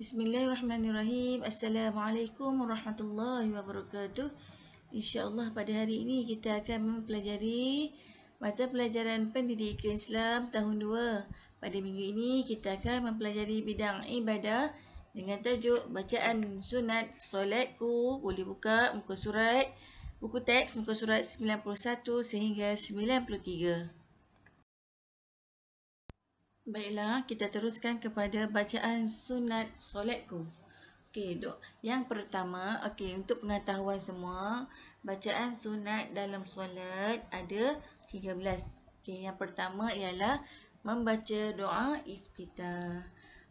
Bismillahirrahmanirrahim. Assalamualaikum warahmatullahi wabarakatuh. InsyaAllah pada hari ini kita akan mempelajari mata pelajaran Pendidikan Islam tahun 2. Pada minggu ini kita akan mempelajari bidang ibadah dengan tajuk bacaan sunat solatku. Boleh buka muka surat buku teks muka surat 91 sehingga 93. Baiklah, kita teruskan kepada bacaan sunat solatku. Okey, dok. Yang pertama, okey, untuk pengetahuan semua, bacaan sunat dalam solat ada 13. Okey, yang pertama ialah membaca doa iftitah.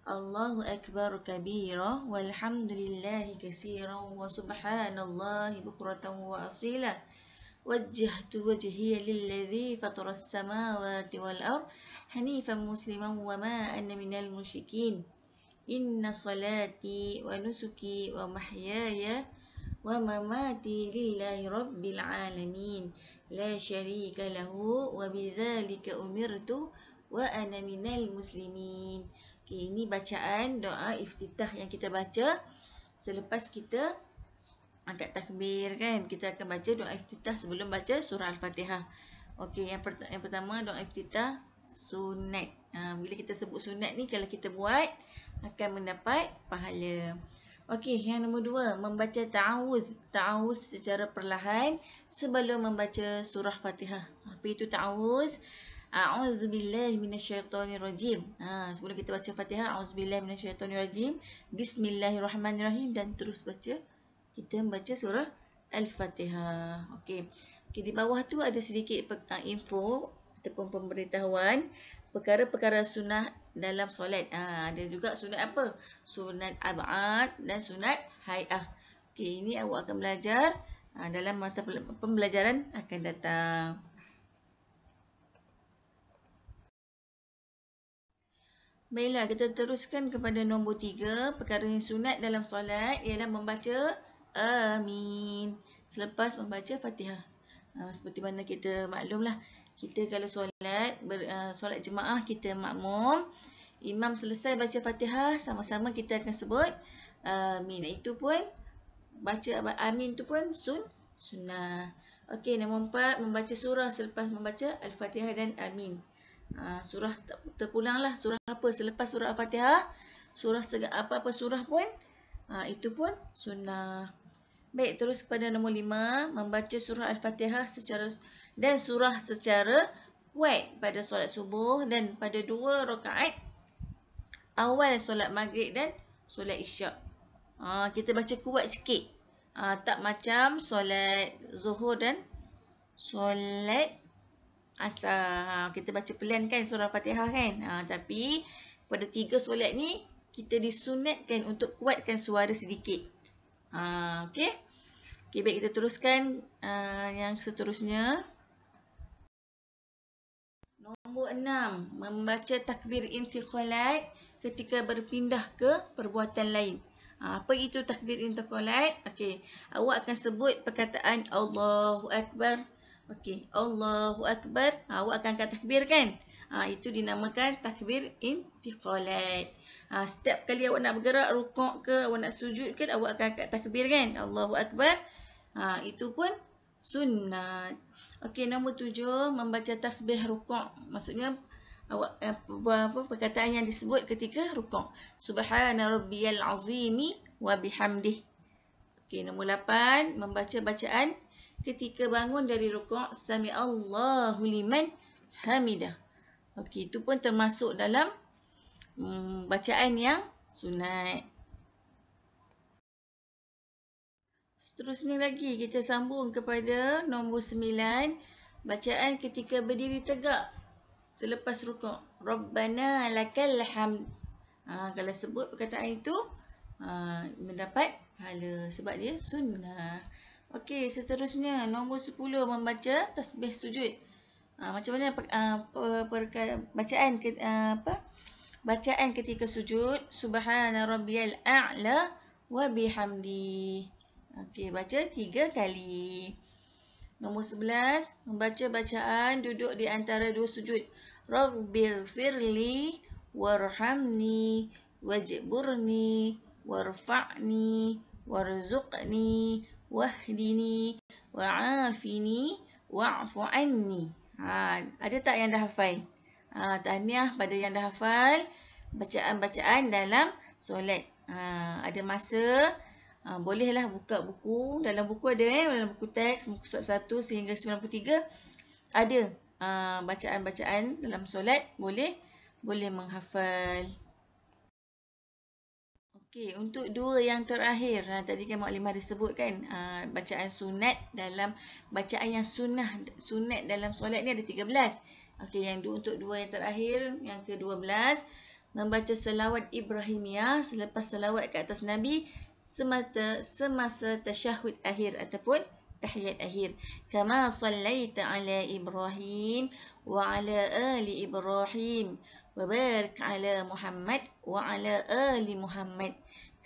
Allahu akbar kabira walhamdulillahi kasiran wa subhanallahi bukratan wa asila. وجهت وجهي للذي فطر السماوات والأرض حنيفا مسلما وما أن من المشركين إن صلاتي ونسكي ومحياي ومماتي لله رب العالمين لا شريك له وبذلك أمرت وأنا من المسلمين okay, ini bacaan doa iftitah yang kita baca selepas kita angkat takbir kan kita akan baca doa iftitah sebelum baca surah al-fatihah okey yang, pert yang pertama doa iftitah sunat ha, bila kita sebut sunat ni kalau kita buat akan mendapat pahala okey yang nombor dua membaca ta'awuz ta'awuz secara perlahan sebelum membaca surah fatihah apa itu ta'awuz A'udzubillahi minasyaitonirrajim. Ha sebelum kita baca Fatihah, a'udzubillahi minasyaitonirrajim. Bismillahirrahmanirrahim dan terus baca kita membaca surah Al-Fatihah. Okey. Okey di bawah tu ada sedikit ah, info ataupun pemberitahuan perkara-perkara sunat dalam solat. Ha, ada juga sunat apa? Sunat ab'ad dan sunat hay'ah. Okey, ini awak akan belajar ha, dalam mata pembelajaran akan datang. Baiklah, kita teruskan kepada nombor tiga. Perkara yang sunat dalam solat ialah membaca Amin. Selepas membaca Fatihah. Ah, seperti mana kita maklumlah, kita kalau solat, ber, ah, solat jemaah kita makmum, imam selesai baca Fatihah, sama-sama kita akan sebut Amin. Itu pun baca Amin tu pun sun sunnah. Okey, nombor empat, membaca surah selepas membaca Al-Fatihah dan Amin. Ah, surah terpulang lah. Surah apa selepas surah Al-Fatihah? Surah apa-apa surah pun? itu pun sunnah. Baik, terus kepada nombor lima, membaca surah Al-Fatihah secara dan surah secara kuat pada solat subuh dan pada dua rakaat awal solat maghrib dan solat isyak. Ha, kita baca kuat sikit. Ha, tak macam solat zuhur dan solat asar. Ha, kita baca pelan kan surah Al-Fatihah kan? Ha, tapi pada tiga solat ni, kita disunatkan untuk kuatkan suara sedikit. Ha, okay, Okey, baik kita teruskan uh, yang seterusnya. Nombor enam, membaca takbir intiqolat ketika berpindah ke perbuatan lain. Ha, apa itu takbir intiqolat? Okey, awak akan sebut perkataan Allahu Akbar. Okey, Allahu Akbar. Awak akan kata takbir kan? Ha, itu dinamakan takbir intiqalat. Ha, setiap kali awak nak bergerak, rukuk ke, awak nak sujud ke, kan, awak akan kat takbir kan? Allahu Akbar. Ha, itu pun sunat. Okey, nombor tujuh, membaca tasbih rukuk. Maksudnya, awak apa, eh, apa, apa perkataan yang disebut ketika rukuk. Subhana rabbiyal azimi wa bihamdih. Okey, nombor lapan, membaca bacaan ketika bangun dari rukuk. Sami Allahu liman hamidah. Okey, itu pun termasuk dalam hmm, bacaan yang sunat. Seterusnya lagi, kita sambung kepada nombor sembilan. Bacaan ketika berdiri tegak selepas rukuk. Rabbana lakal hamd. Ha, kalau sebut perkataan itu, ha, mendapat hala sebab dia sunnah. Okey, seterusnya nombor sepuluh membaca tasbih sujud. Ha, macam mana per, uh, ah, per, per, bacaan ke, uh, apa bacaan ketika sujud subhana rabbiyal a'la wa bihamdi. Okey baca tiga kali. Nombor sebelas, membaca bacaan duduk di antara dua sujud. Rabbil firli warhamni wajburni warfa'ni warzuqni wahdini wa'afini wa'fu anni. Ha, ada tak yang dah hafal? Ha, tahniah pada yang dah hafal bacaan-bacaan dalam solat. Ha, ada masa, ha, bolehlah buka buku. Dalam buku ada, eh? dalam buku teks, buku surat 1 sehingga 93. Ada ha, bacaan-bacaan ha, dalam solat. Boleh, boleh menghafal. Okey, untuk dua yang terakhir, nah tadi kan maklumat ada sebut kan, ah, bacaan sunat dalam bacaan yang sunnah sunat dalam solat ni ada 13. Okey, yang dua untuk dua yang terakhir, yang ke-12 membaca selawat Ibrahimiyah selepas selawat ke atas Nabi semata semasa tasyahud akhir ataupun tahiyat akhir kama sallaita ala ibrahim wa ala ali ibrahim وبارك على محمد وعلى آل محمد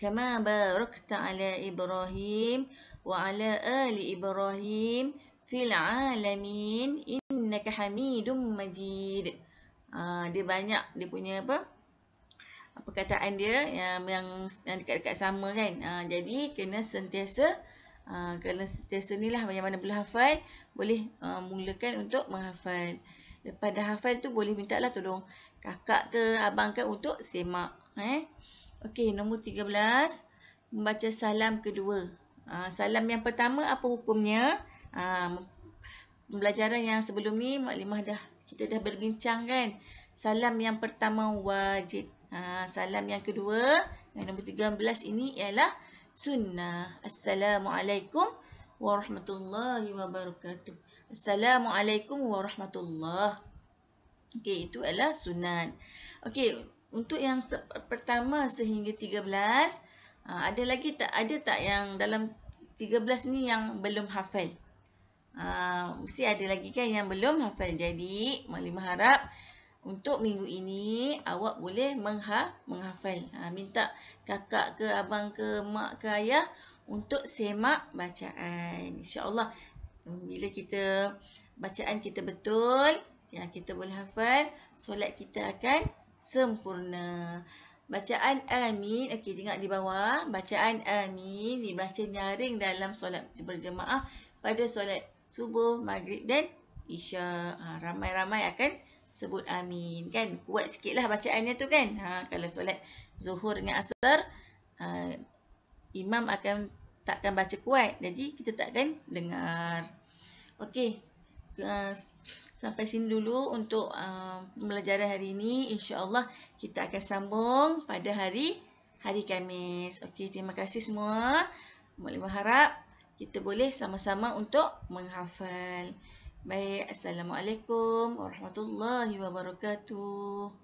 كما باركت على إبراهيم وعلى آل إبراهيم في العالمين إنك حميد مجيد ada banyak dia punya apa perkataan dia yang yang yang dekat-dekat sama kan ha, jadi kena sentiasa ha, kena sentiasa ni lah bagaimana boleh hafal boleh ha, mulakan untuk menghafal Lepas dah hafal tu boleh minta lah tolong kakak ke abang ke untuk semak. Eh? Okey, nombor belas Membaca salam kedua. Ha, salam yang pertama apa hukumnya? Ha, pembelajaran yang sebelum ni maklumah dah kita dah berbincang kan. Salam yang pertama wajib. Ha, salam yang kedua, yang nombor belas ini ialah sunnah. Assalamualaikum warahmatullahi wabarakatuh. Assalamualaikum warahmatullahi. Okey, itu adalah sunat. Okey, untuk yang pertama sehingga 13, ha, ada lagi tak ada tak yang dalam 13 ni yang belum hafal? Ah, mesti ada lagi kan yang belum hafal. Jadi, maklum harap untuk minggu ini awak boleh mengha menghafal. Ha, minta kakak ke abang ke mak ke ayah untuk semak bacaan. InsyaAllah Hmm, bila kita bacaan kita betul ya kita boleh hafal solat kita akan sempurna bacaan amin okey tengok di bawah bacaan amin dibaca nyaring dalam solat berjemaah pada solat subuh maghrib dan isya ha, ramai-ramai akan sebut amin kan kuat sikitlah bacaannya tu kan ha kalau solat zuhur dengan asar ha, imam akan takkan baca kuat. Jadi kita takkan dengar. Okey. Eh, sampai sini dulu untuk eh, pembelajaran hari ini. InsyaAllah kita akan sambung pada hari hari Khamis. Okey, terima kasih semua. Mulia harap kita boleh sama-sama untuk menghafal. Baik, Assalamualaikum Warahmatullahi Wabarakatuh.